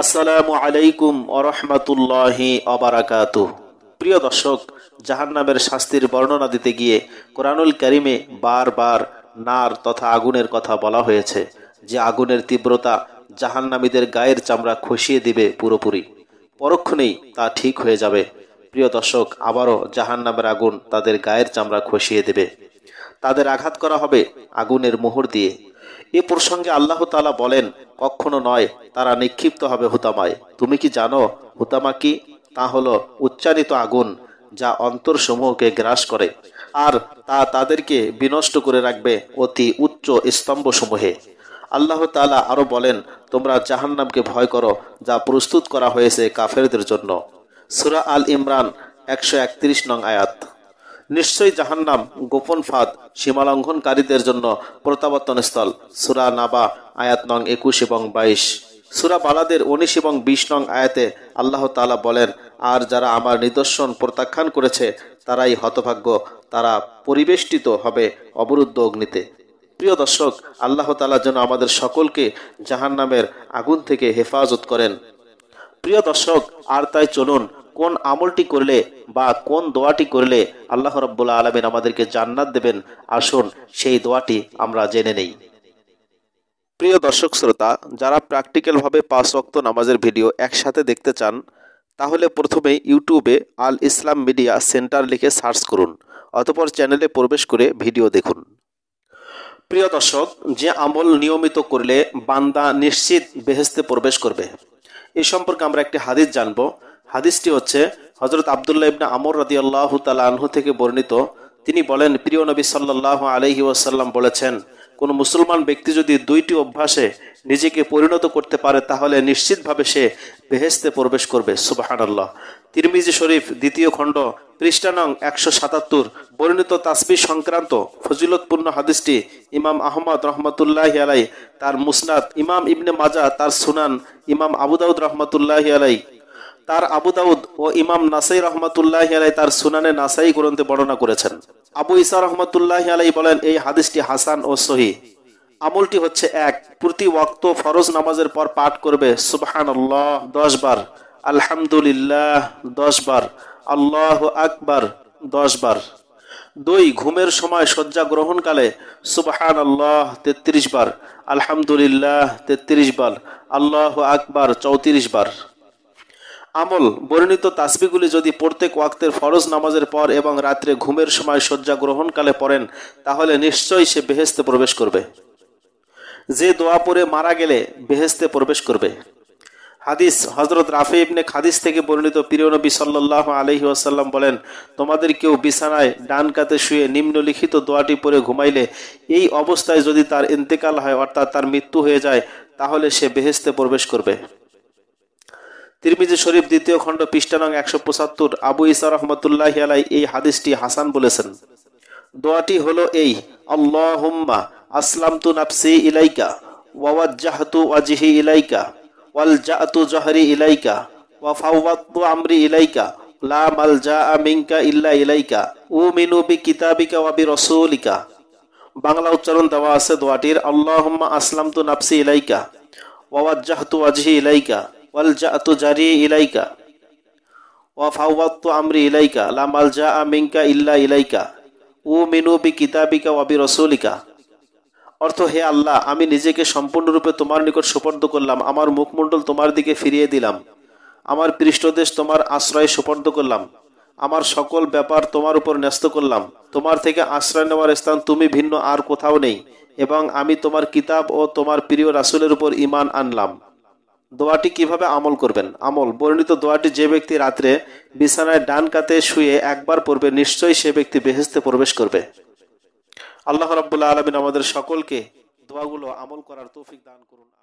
আসসালামু আলাইকুম আরহামাতুল্লাহি অবরাকাত প্রিয় দর্শক জাহান্নামের শাস্তির বর্ণনা দিতে গিয়ে কোরআনুল বার বারবার নার তথা আগুনের কথা বলা হয়েছে যে আগুনের তীব্রতা জাহান্নামীদের গায়ের চামড়া খসিয়ে দিবে পুরোপুরি পরক্ষণেই তা ঠিক হয়ে যাবে প্রিয় দর্শক আবারও জাহান্নামের আগুন তাদের গায়ের চামড়া খসিয়ে দেবে তাদের আঘাত করা হবে আগুনের মোহর দিয়ে এ প্রসঙ্গে আল্লাহ তালা বলেন কখনো নয় তারা নিক্ষিপ্ত হবে হুতামায় তুমি কি জানো হুতামা কি তা হলো উচ্চারিত আগুন যা অন্তরসমূহকে গ্রাস করে আর তা তাদেরকে বিনষ্ট করে রাখবে অতি উচ্চ স্তম্ভসমূহে আল্লাহ তালা আরও বলেন তোমরা জাহান্নামকে ভয় করো যা প্রস্তুত করা হয়েছে কাফেরদের জন্য সুরা আল ইমরান একশো নং আয়াত নিশ্চয়ই জাহান্নাম গোপন ফাঁদ সীমালঙ্ঘনকারীদের জন্য প্রত্যাবর্তন স্থল সুরা নাবা আয়াত নং একুশ এবং বাইশ সুরা বালাদের উনিশ এবং বিশ নং আয়াতে আল্লাহ তালা বলেন আর যারা আমার নিদর্শন প্রত্যাখ্যান করেছে তারাই হতভাগ্য তারা পরিবেষ্টিত হবে অবরুদ্ধ অগ্নিতে প্রিয় দর্শক আল্লাহ তালা যেন আমাদের সকলকে জাহান নামের আগুন থেকে হেফাজত করেন প্রিয় দর্শক আর তাই চলুন কোন আমলটি করলে বা কোন দোয়াটি করলে আল্লাহ রব্বুল্লা আলমিন আমাদেরকে জান্নাত দেবেন আসুন সেই দোয়াটি আমরা জেনে নেই প্রিয় দর্শক শ্রোতা যারা প্র্যাকটিক্যালভাবে পাঁচ রক্ত নামাজের ভিডিও একসাথে দেখতে চান তাহলে প্রথমে ইউটিউবে আল ইসলাম মিডিয়া সেন্টার লিখে সার্চ করুন অতপর চ্যানেলে প্রবেশ করে ভিডিও দেখুন প্রিয় দর্শক যে আমল নিয়মিত করলে বান্দা নিশ্চিত বেহেস্তে প্রবেশ করবে এ সম্পর্কে আমরা একটি হাদিস জানব হাদিসটি হচ্ছে হজরত আবদুল্লাহ ইবনা আমর রাদি আল্লাহ আনহু থেকে বর্ণিত তিনি বলেন প্রিয় নবী সাল্লাহ আলহি ওয়াসাল্লাম বলেছেন কোন মুসলমান ব্যক্তি যদি দুইটি অভ্যাসে নিজেকে পরিণত করতে পারে তাহলে নিশ্চিতভাবে সে বেহেস্তে প্রবেশ করবে সুবাহান আল্লাহ তিরমিজি শরীফ দ্বিতীয় খণ্ড পৃষ্ঠানং একশো সাতাত্তর বর্ণিত তাসবি সংক্রান্ত ফজিলতপূর্ণ হাদিসটি ইমাম আহমদ রহমতুল্লাহ আলাই তার মুসনাদ ইমাম ইবনে মাজা তার সুনান ইমাম আবুদাউদ রহমতুল্লাহ আলাই তার আবু দাউদ ও ইমাম নাসাই রহমতুল্লাহ আলাই তার সুনানে নাসাই গ্রন্থে বর্ণনা করেছেন আবু ইসা রহমতুল্লাহ আলাই বলেন এই হাদিসটি হাসান ও সহি আমলটি হচ্ছে এক প্রতি ওক্ত ফরজ নামাজের পর পাঠ করবে সুবহান আল্লাহ দশ বার আলহামদুলিল্লাহ দশ বার আল্লাহ আকবার দশ বার দুই ঘুমের সময় শয্যা গ্রহণকালে সুবাহান আল্লাহ তেত্রিশ বার আলহামদুলিল্লাহ তেত্রিশ বার আল্লাহ আকবার চৌত্রিশ বার আমল বর্ণিত তাসবিগুলি যদি প্রত্যেক ওয়াক্তের ফরজ নামাজের পর এবং রাত্রে ঘুমের সময় শয্যা গ্রহণকালে পড়েন তাহলে নিশ্চয়ই সে বেহেস্তে প্রবেশ করবে যে দোয়া পরে মারা গেলে বেহেস্তে প্রবেশ করবে হাদিস হজরত রাফি ইবনে খাদিস থেকে বর্ণিত প্রিয় নবী সাল্লাহ আলহি আসাল্লাম বলেন তোমাদের কেউ বিছানায় ডান কাতে শুয়ে নিম্নলিখিত দোয়াটি পরে ঘুমাইলে এই অবস্থায় যদি তার ইন্তেকাল হয় অর্থাৎ তার মৃত্যু হয়ে যায় তাহলে সে বেহেস্তে প্রবেশ করবে তিরমিজি শরীফ দ্বিতীয় খণ্ড নং একশো পঁচাত্তর আবু ইসা রহমতুল্লাহ আলাই এই হাদিসটি হাসান বলেছেন দোয়াটি হলো এই আল্লাহ হুম্মা আসলাম তু নাফসি ইলাইকা ওয়াজ্জাহতু ওয়াজিহি ইলাইকা ওয়াল জাহতু জহরি ইলাইকা ওয়া ফাওয়াতু আমরি ইলাইকা লা মালজা আমিনকা ইল্লা ইলাইকা ও মিনু বি কিতাবিকা ওয়া বি রাসূলিকা বাংলা উচ্চারণ দেওয়া আছে দোয়াটির আসলাম আসলামতু নাফসি ইলাইকা ওয়াজ্জাহতু ওয়াজহি ইলাইকা ওয়াল জা জারি ইলাইকা ওয়া আমরি ইলাইকা লা মাল জা ইল্লা ইলাইকা মিনু বি অর্থ হে আল্লাহ আমি নিজেকে সম্পূর্ণরূপে তোমার নিকট সুপর্দ করলাম আমার মুখমণ্ডল তোমার দিকে ফিরিয়ে দিলাম আমার পৃষ্ঠদেশ তোমার আশ্রয় সুপর্দ করলাম আমার সকল ব্যাপার তোমার উপর ন্যস্ত করলাম তোমার থেকে আশ্রয় নেওয়ার স্থান তুমি ভিন্ন আর কোথাও নেই এবং আমি তোমার কিতাব ও তোমার প্রিয় রাসুলের উপর ইমান আনলাম দোয়াটি কিভাবে আমল করবেন আমল বর্ণিত দোয়াটি যে ব্যক্তি রাত্রে বিছানায় ডান কাতে শুয়ে একবার পড়বে নিশ্চয়ই সে ব্যক্তি বেহেস্তে প্রবেশ করবে আল্লাহ রাবুল্লাহ আলমিন আমাদের সকলকে দোয়াগুলো আমল করার তৌফিক দান করুন